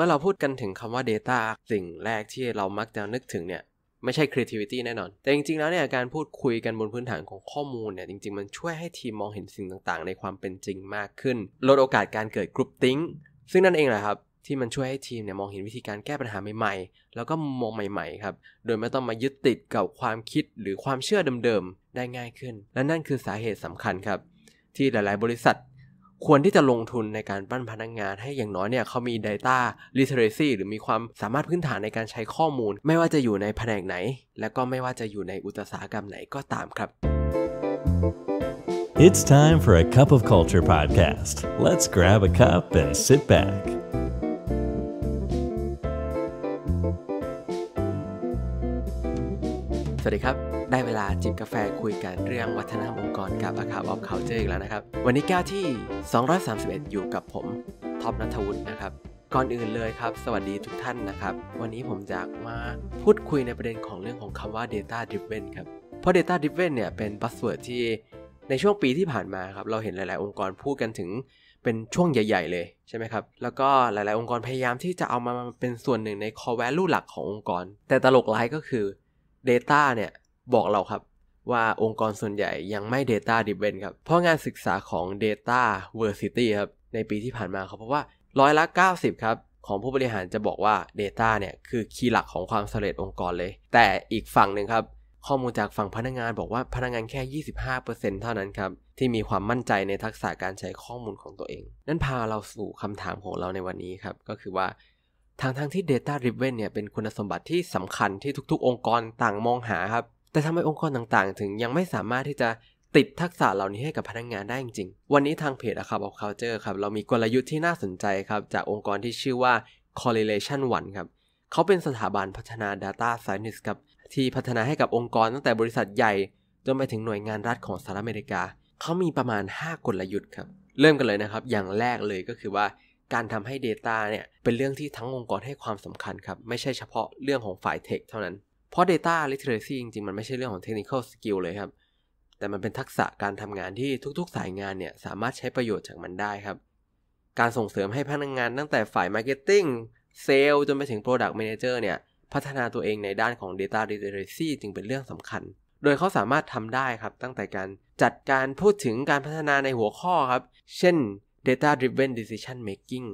มื่อเราพูดกันถึงคำว่า Data สิ่งแรกที่เรามักจะนึกถึงเนี่ย ไม่ใช่ creativity แน่นอน แต่จริงๆแล้วเนี่ยการพูดคุยกันบนพื้นฐานของข้อมูลเนี่ย จริงๆ มันช่วยให้ทีมมองเห็นสิ่งต่างๆ ในความเป็นจริงมากขึ้น ลดโอกาสการเกิดกรุ๊ปติ้งซึ่งนั่นเองแหละครับ ที่มันช่วยให้ทีมเนี่ยมองเห็นวิธีการแก้ปัญหาใหม่ ๆ แล้วก็มองใหม่ๆครับโดยไม่ต้องมายึดติดกับความคิดหรือความเชื่อเดิมๆได้ง่ายขึ้นและนั่นคือสาเหตุสำคัญครับที่หลาย ๆบริษัทควรที่จะลงทุนในการปั้นพนักงงานให้อย่างน้อยเนี่ยเขามี Data Literacy หรือมีความสามารถพื้นฐานในการใช้ข้อมูล ไม่ว่าจะอยู่ในแผนกไหน และก็ไม่ว่าจะอยู่ในอุตสาหกรรมไหนก็ตามครับ It's time for a cup of culture podcast. Let's grab a cup and sit back. สวัสดีครับได้เวลาจิบกาแฟคุยกันเรื่องวัฒนธรรมองค์กรกับอาคาออฟเคาเจออีกแล้วนะครับ วันนี้แก้วที่ 231 อยู่กับผมท็อปนัทวุฒินะครับ ก่อนอื่นเลยครับ สวัสดีทุกท่านนะครับ วันนี้ผมจะมาพูดคุยในประเด็นของเรื่องของคำว่า Data Driven ครับเพราะ Data Driven เนี่ยเป็นบัสเวิร์ดที่ในช่วงปีที่ผ่านมาครับเราเห็นหลายๆ องค์กรพูดกันถึง เป็นช่วงใหญ่ ๆ เลยใช่ไหมครับแล้วก็หลาย ๆ องค์กรพยายามที่จะเอามาเป็นส่วนหนึ่งใน core value หลักขององค์กรแต่ตลกร้ายก็คือ Data เนี่ยบอกเราครับว่าองค์กรส่วนใหญ่ยังไม่ Data d r i v e n ครับ เพราะงานศึกษาของ Data Versity ครับ ในปีที่ผ่านมาเขาพบว่าร้อยละ 90 ครับ ของผู้บริหารจะบอกว่า Data เนี่ย คือคีย์หลักของความสำเร็จองค์กรเลย แต่อีกฝั่งหนึ่งครับ ข้อมูลจากฝั่งพนักงงานบอกว่าพนักงงานแค่ 25%เท่านั้นครับ ที่มีความมั่นใจในทักษะการใช้ข้อมูลของตัวเอง นั่นพาเราสู่คำถามของเราในวันนี้ครับก็คือว่าทางทั้งที่ Data Driven เนี่ยเป็นคุณสมบัติที่สำคัญที่ทุกๆ องค์กรต่างมองหาครับแต่ทำไมองค์กรต่างๆ ถึงยังไม่สามารถที่จะติดทักษะเหล่านี้ให้กับพนักงงานได้จริงๆ วันนี้ทางเพจอะครับออฟคาเจอร์ครับเรามีกลยุทธ์ที่น่าสนใจครับ จากองค์กรที่ชื่อว่า correlation one ครับเขาเป็นสถาบันพัฒนา data science ครับ ที่พัฒนาให้กับองค์กรตั้งแต่บริษัทใหญ่จนไปถึงหน่วยงานรัฐของสหรัฐอเมริกา เขามีประมาณ 5 กลยุทธ์ครับเริ่มกันเลยนะครับอย่างแรกเลยก็คือว่า การทำให้ Data เนี่ยเป็นเรื่องที่ทั้งองค์กรให้ความสำคัญครับไม่ใช่เฉพาะเรื่องของฝ่ายเทคเท่านั้นเพราะ Data Literacy จริง ๆ มันไม่ใช่เรื่องของ Technical Skill เลยครับ แต่มันเป็นทักษะการทำงานที่ทุก ๆ สายงานเนี่ย สามารถใช้ประโยชน์จากมันได้ครับ การส่งเสริมให้พนักงงานตั้งแต่ฝ่าย Marketing เซลล์จนไปถึง Product Manager เนี่ย พัฒนาตัวเองในด้านของ Data Literacy จึงเป็นเรื่องสำคัญ โดยเขาสามารถทำได้ครับ ตั้งแต่การจัดการพูดถึงการพัฒนาในหัวข้อครับ เช่น Data Driven Decision Making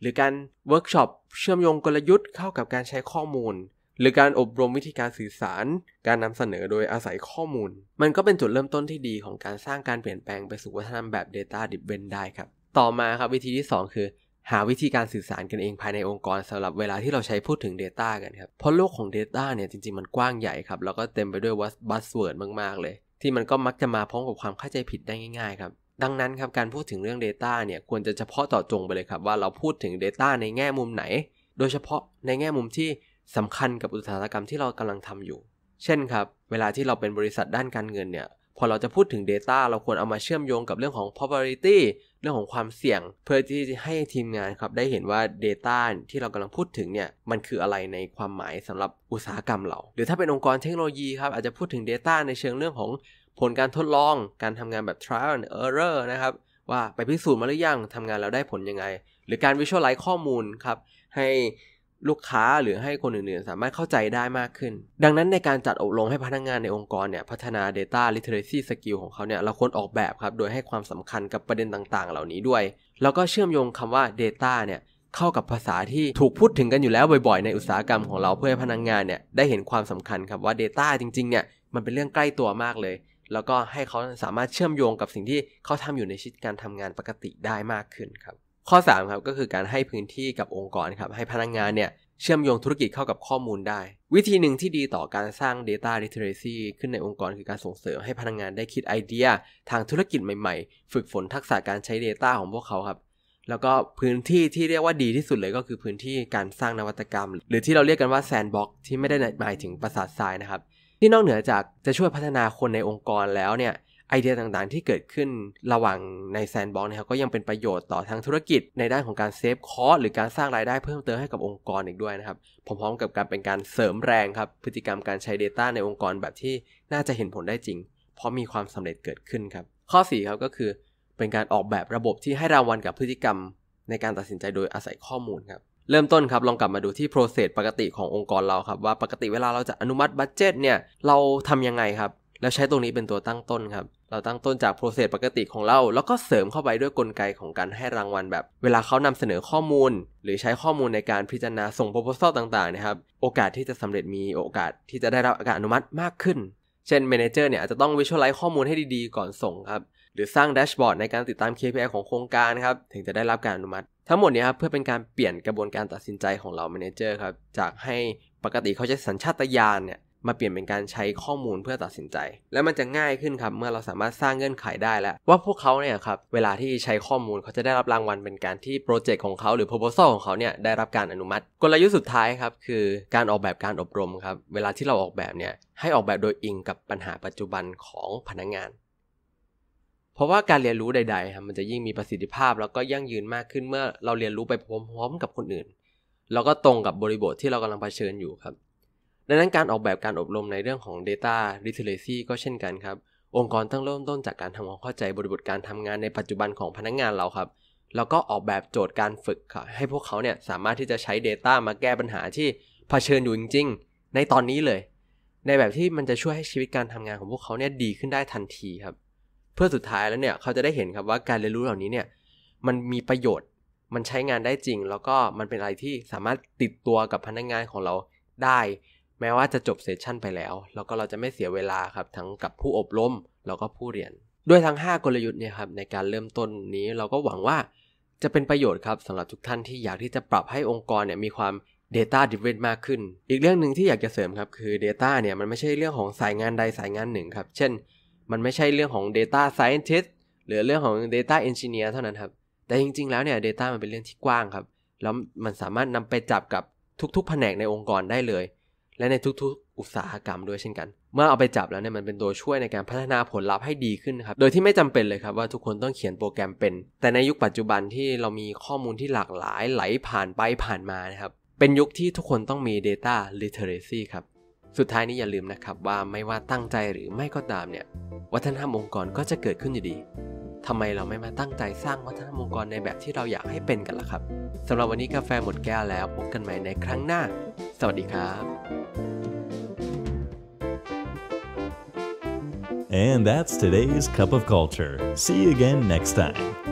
หรือการเวิร์กช็อปเชื่อมโยงกลยุทธ์เข้ากับการใช้ข้อมูลหรือการอบรมวิธีการสื่อสาร การนำเสนอโดยอาศัยข้อมูล มันก็เป็นจุดเริ่มต้นที่ดีของการสร้างการเปลี่ยนแปลงไปสู่วัฒนธรรมแบบ Data d r i v e n ได้ครับ ต่อมาครับวิธีที่ 2 คือ หาวิธีการสื่อสารกันเองภายในองค์กรสำหรับเวลาที่เราใช้พูดถึง Data กันครับ เพราะโลกของ Data เนี่ยจริงๆมันกว้างใหญ่ครับแล้วก็เต็มไปด้วยบัสเวิร์ดมากๆ เลย ที่มันก็มักจะมาพร้อมกับความเข้าใจผิดได้ง่าย ๆ ครับ ดังนั้นครับการพูดถึงเรื่อง Data เนี่ยควรจะเฉพาะต่อจงไปเลยครับว่าเราพูดถึง Data ในแง่มุมไหน โดยเฉพาะในแง่มุมที่สำคัญกับอุตสาหกรรมที่เรากำลังทำอยู่ เช่นครับ เวลาที่เราเป็นบริษัทด้านการเงินเนี่ย พอเราจะพูดถึง Data เราควรเอามาเชื่อมโยงกับเรื่องของ probability เรื่องของความเสี่ยงเพื่อที่จะให้ทีมงานครับได้เห็นว่า Data ที่เรากำลังพูดถึงเนี่ยมันคืออะไรในความหมายสำหรับอุตสาหกรรมเราหรือถ้าเป็นองค์กรเทคโนโลยีครับอาจจะพูดถึง Data ในเชิงเรื่องของผลการทดลองการทำงานแบบ trial and error นะครับ ว่าไปพิสูจน์มาหรือยังทำงานแล้วได้ผลยังไงหรือการ visualize ข้อมูลครับให้ลูกค้าหรือให้คนอื่น ๆ สามารถเข้าใจได้มากขึ้น ดังนั้นในการจัดอบรมให้พนักงงานในองค์กรเนี่ยพัฒนา Data Literacy Skill ของเขาเนี่ยเราควรออกแบบครับโดยให้ความสำคัญกับประเด็นต่าง ๆ เหล่านี้ด้วย แล้วก็เชื่อมโยงคำว่า Data เนี่ยเข้ากับภาษาที่ถูกพูดถึงกันอยู่แล้วบ่อยๆในอุตสาหกรรมของเราเพื่อให้พนักงงานเนี่ยได้เห็นความสำคัญครับว่า Data จริงๆเนี่ยมันเป็นเรื่องใกล้ตัวมากเลย แล้วก็ให้เขาสามารถเชื่อมโยงกับสิ่งที่เขาทำอยู่ในชีวิตการทำงานปกติได้มากขึ้นครับข้อ3ครับก็คือการให้พื้นที่กับองค์กรครับให้พนักงงานเนี่ยเชื่อมโยงธุรกิจเข้ากับข้อมูลได้ วิธีหนึ่งที่ดีต่อการสร้าง Data Literacy ขึ้นในองค์กรคือการส่งเสริมให้พนักงงานได้คิดไอเดีย ทางธุรกิจใหม่ๆ ฝึกฝนทักษะการใช้ Data ของพวกเขาครับ แล้วก็พื้นที่ที่เรียกว่าดีที่สุดเลยก็คือพื้นที่การสร้างนวัตกรรม หรือที่เราเรียกกันว่าแซนด์บ็อกที่ไม่ได้หมายถึงปราสาททรายนะครับ ที่นอกเหนือจากจะช่วยพัฒนาคนในองค์กรแล้วเนี่ยไอเดียต่างๆ ที่เกิดขึ้นระหว่างในแซนบ็อกนะครับก็ยังเป็นประโยชน์ต่อทั้งธุรกิจ ในด้านของการเซฟคอสหรือการสร้างรายได้เพิ่มเติมให้กับองค์กรอีกด้วยนะครับพร้อมๆกับการเป็นการเสริมแรงครับ พฤติกรรมการใช้ Data ในองค์กรแบบที่น่าจะเห็นผลได้จริง เพราะมีความสำเร็จเกิดขึ้นครับ ข้อ4ครับก็คือเป็นการออกแบบระบบที่ให้รางวัลกับพฤติกรรม ในการตัดสินใจโดยอาศัยข้อมูลครับเริ่มต้นครับลองกลับมาดูที่โปรเซสปกติขององค์กรเราครับ ว่า ปกติเวลาเราจะอนุมัติบัตเจตเนี่ยเราทํำยังไงครับ แล้วใช้ตรงนี้เป็นตัวตั้งต้นครับเราตั้งต้นจากโปรเซสปกติของเรา แล้วก็เสริมเข้าไปด้วยกลไกของการให้รางวัลแบบ เวลาเขานำเสนอข้อมูล หรือใช้ข้อมูลในการพิจารณาส่งโปรโพสซอลต่างๆนะครับโอกาสที่จะสำเร็จมีโอกาสที่จะได้รับการอนุมัติมากขึ้น เช่นเมนเจอร์เนี่ยอาจจะต้องวิชวลไลซ์ข้อมูลให้ดีๆ ก่อนส่งครับ หรือสร้างแดชบอร์ดในการติดตาม KPI ของโครงการครับถึงจะได้รับการอนุมัติ ทั้งหมดนี้ครับเพื่อเป็นการเปลี่ยนกระบวนการตัดสินใจของเราเมนเจอร์ครับจากให้ปกติเขาจะสัญชาตญาณเนี่ยมาเปลี่ยนเป็นการใช้ข้อมูลเพื่อตัดสินใจ และมันจะง่ายขึ้นครับเมื่อเราสามารถสร้างเงื่อนไขได้แล้ว ว่าพวกเขาเนี่ยครับเวลาที่ใช้ข้อมูลเขาจะได้รับรางวัลเป็นการที่โปรเจกต์ของเขาหรือ proposal ของเขาเนี่ยได้รับการอนุมัติ กลยุทธ์สุดท้ายครับคือ การออกแบบการอบรมครับเวลาที่เราออกแบบเนี่ยให้ออกแบบโดยอิงกับปัญหาปัจจุบันของพนักงงาน เพราะว่าการเรียนรู้ใดๆครับมันจะยิ่งมีประสิทธิภาพแล้วก็ยั่งยืนมากขึ้นเมื่อเราเรียนรู้ไปพร้อมๆกับคนอื่นแล้วก็ตรงกับบริบทที่เรากำลังเผชิญอยู่ครับดังนั้นการออกแบบการอบรมในเรื่องของ Data Literacy ก็เช่นกันครับ องค์กรต้องเริ่มต้นจากการทำความเข้าใจบริบทการทำงานในปัจจุบันของพนักงงานเราครับ แล้วก็ออกแบบโจทย์การฝึก ให้พวกเขาเนี่ยสามารถที่จะใช้ Data มาแก้ปัญหาที่เผชิญอยู่จริงๆในตอนนี้เลย ในแบบที่มันจะช่วยให้ชีวิตการทำงานของพวกเขาเนี่ยดีขึ้นได้ทันทีครับ เพื่อสุดท้ายแล้วเนี่ยเขาจะได้เห็นครับว่าการเรียนรู้เหล่านี้เนี่ย มันมีประโยชน์ มันใช้งานได้จริง แล้วก็มันเป็นอะไรที่สามารถติดตัวกับพนักงงานของเราได้แม้ว่าจะจบเซสชันไปแล้ว แล้วก็เราจะไม่เสียเวลาครับ ทั้งกับผู้อบรม แล้วก็ผู้เรียน ด้วยทั้ง 5 กลยุทธ์เนี่ยครับในการเริ่มต้นนี้เราก็หวังว่าจะเป็นประโยชน์ครับสำหรับทุกท่านที่อยากที่จะปรับให้องค์กรเนี่ยมีความ Data Driven มากขึ้น อีกเรื่องหนึ่งที่อยากจะเสริมครับ คือ Data เนี่ยมันไม่ใช่เรื่องของสายงานใดสายงานหนึ่งครับเช่น มันไม่ใช่เรื่องของ Data Scientist หรือเรื่องของ Data Engineer เท่านั้นครับ แต่จริงๆแล้วเนี่ย Data มันเป็นเรื่องที่กว้างครับแล้วมันสามารถนำไปจับกับทุกๆ แผนกในองค์กรได้เลยและในทุกๆ อุตสาหกรรมด้วยเช่นกัน เมื่อเอาไปจับแล้วเนี่ยมันเป็นตัวช่วยในการพัฒนาผลลัพธ์ให้ดีขึ้นครับ โดยที่ไม่จำเป็นเลยครับว่าทุกคนต้องเขียนโปรแกรมเป็น แต่ในยุคปัจจุบันที่เรามีข้อมูลที่หลากหลายไหลผ่านไปผ่านมานะครับ เป็นยุคที่ทุกคนต้องมี data literacy ครับ สุดท้ายนี้อย่าลืมนะครับว่าไม่ว่าตั้งใจหรือไม่ก็ตามเนี่ย วัฒนธรรมองค์กรก็จะเกิดขึ้นอยู่ดีทำไมเราไม่มาตั้งใจสร้างวัฒนธรรมองค์กรในแบบที่เราอยากให้เป็นกันล่ะครับสำหรับวันนี้กาแฟหมดแก้วแล้วพบกันใหม่ในครั้งหน้า สวัสดีครับ And that's today's Cup of Culture. See you again next time.